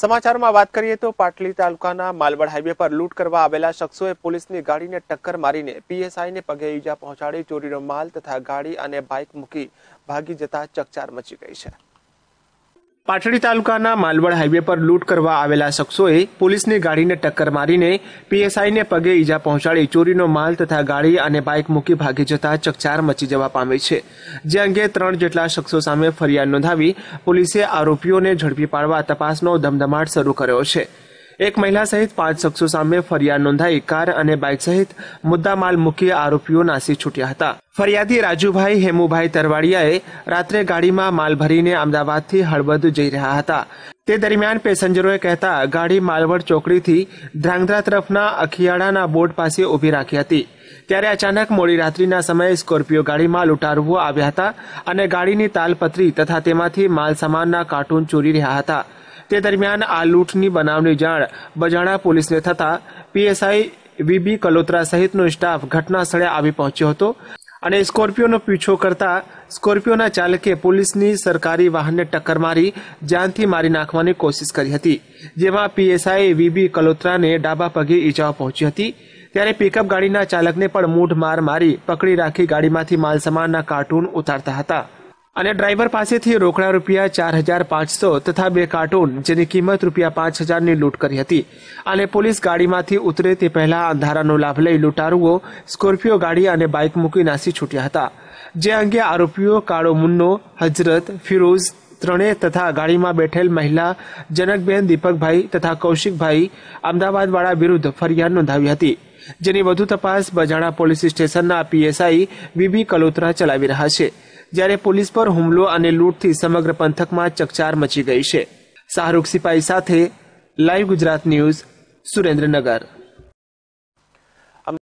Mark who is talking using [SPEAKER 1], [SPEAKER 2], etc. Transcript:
[SPEAKER 1] સમાચારોમાં વાત કરીએ તો પાટલી તાલુકાના માલવડ હાઈવે પર લૂંટ કરવા આવેલા શખ્સોએ પોલીસની ગાડીને ટક્કર મારીને પીએસઆઈને પગે ઈજા પહોંચાડી ચોરીનો માલ તથા ગાડી અને બાઇક મૂકી ભાગી જતા ચકચાર મચી ગઈ છે પાટડી તાલુકાના માલવડ હાઈવે પર લૂંટ કરવા આવેલા શખ્સોએ પોલીસની ગાડીને ટક્કર મારીને પીએસઆઈને પગે ઈજા પહોંચાડી ચોરીનો માલ તથા ગાડી અને બાઇક મૂકી ભાગી જતા ચકચાર મચી જવા પામી છે જે અંગે ત્રણ જેટલા શખ્સો સામે ફરિયાદ નોંધાવી પોલીસે આરોપીઓને ઝડપી પાડવા તપાસનો ધમધમાટ શરૂ કર્યો છે એક મહિલા સહિત પાંચ શખ્સો સામે ફરિયાદ નોંધાઈ કાર અને બાઇક સહિત મુદ્દામાલ મૂકી આરોપીઓ નાસી છૂટ્યા હતા ફરિયાદી રાજુભાઈ હેમુભાઈ તરવાડિયાએ રાત્રે ગાડીમાં માલ ભરીને અમદાવાદથી હળવદ જઈ રહ્યા હતા તે દરમિયાન પેસેન્જરોએ કહેતા ગાડી માલવડ ચોકડીથી ધ્રાંગધ્રા તરફના અખિયાળાના બોર્ડ પાસે ઊભી રાખી હતી ત્યારે અચાનક મોડી રાત્રિના સમયે સ્કોર્પિયો ગાડીમાં લૂંટારવો આવ્યા હતા અને ગાડીની તાલપત્રી તથા તેમાંથી માલ સામાનના કાર્ટૂન ચોરી રહ્યા હતા તે દરમિયાન આ લૂંટની બનાવની જાણ બજાણા પોલીસને થતા પીએસઆઈ વીબી કલોત્રા સહિતનો સ્ટાફ ઘટના સ્થળે આવી પહોંચ્યો હતો અને સ્કોર્પિયોનો પીછો કરતા સ્કોર્પિયોના ચાલકે પોલીસની સરકારી વાહનને ટક્કર મારી જાનથી મારી નાખવાની કોશિશ કરી હતી જેમાં પીએસઆઈ વીબી કલોત્રાને ડાબા પગે ઈજાઓ પહોંચી હતી ત્યારે પિકઅપ ગાડીના ચાલકને પણ મૂઢ માર મારી પકડી રાખી ગાડીમાંથી માલસામાનના કાર્ટૂન ઉતારતા હતા અને ડ્રાઈવર પાસેથી રોકડા રૂપિયા ચાર હજાર પાંચસો તથા બે કાર્ટૂન જેની કિંમત રૂપિયા પાંચ હજારની લૂંટ કરી હતી અને પોલીસ ગાડીમાંથી ઉતરે તે પહેલા અંધારાનો લાભ લઈ લૂંટારુઓ સ્કોર્પિયો ગાડી અને બાઇક મૂકી નાસી છૂટ્યા હતા જે અંગે આરોપીઓ કાળો મુન્નો હજરત ફિરોઝ ત્રણેય તથા ગાડીમાં બેઠેલ મહિલા જનકબેન દીપકભાઈ તથા કૌશિકભાઈ અમદાવાદવાળા વિરુદ્ધ ફરિયાદ નોંધાવી હતી જેની વધુ તપાસ બજાણા પોલીસ સ્ટેશનના પીએસઆઈ વીબી કલોત્રા ચલાવી રહ્યા છે જ્યારે પોલીસ પર હુમલો અને લૂંટથી સમગ્ર પંથકમાં ચકચાર મચી ગઈ છે શાહરૂખ સિપાહી સાથે લાઈવ ગુજરાત ન્યૂઝ સુરેન્દ્રનગર